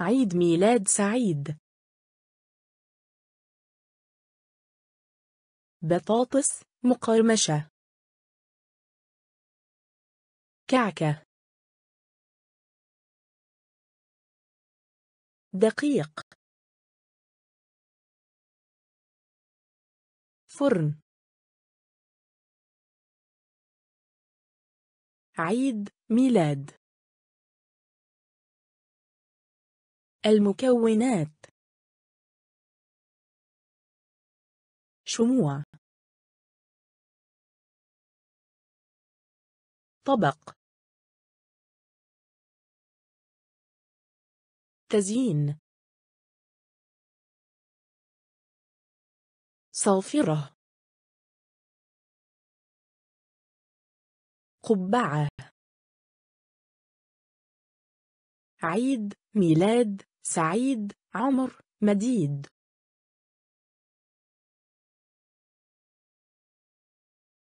عيد ميلاد سعيد بطاطس مقرمشة كعكة دقيق فرن عيد ميلاد المكونات شموع طبق تزيين صافرة قبعة عيد ميلاد سعيد عمر مديد